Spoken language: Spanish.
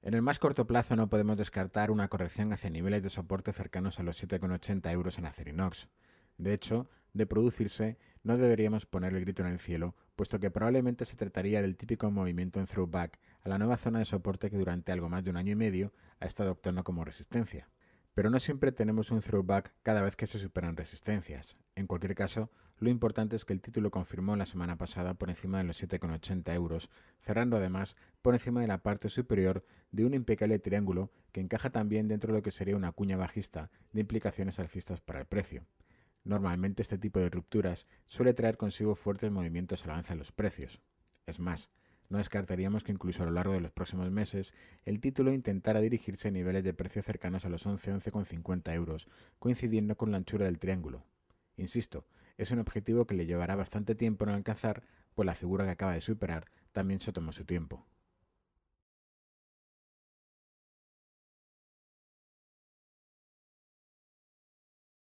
En el más corto plazo no podemos descartar una corrección hacia niveles de soporte cercanos a los 7,80 euros en Acerinox. De hecho, de producirse, no deberíamos poner el grito en el cielo, puesto que probablemente se trataría del típico movimiento en throwback a la nueva zona de soporte que durante algo más de un año y medio ha estado actuando como resistencia pero no siempre tenemos un throwback cada vez que se superan resistencias. En cualquier caso, lo importante es que el título confirmó la semana pasada por encima de los 7,80 euros, cerrando además por encima de la parte superior de un impecable triángulo que encaja también dentro de lo que sería una cuña bajista de implicaciones alcistas para el precio. Normalmente este tipo de rupturas suele traer consigo fuertes movimientos al avance de los precios. Es más, no descartaríamos que incluso a lo largo de los próximos meses el título intentara dirigirse a niveles de precio cercanos a los 11-11,50 euros, coincidiendo con la anchura del triángulo. Insisto, es un objetivo que le llevará bastante tiempo en alcanzar, pues la figura que acaba de superar también se tomó su tiempo.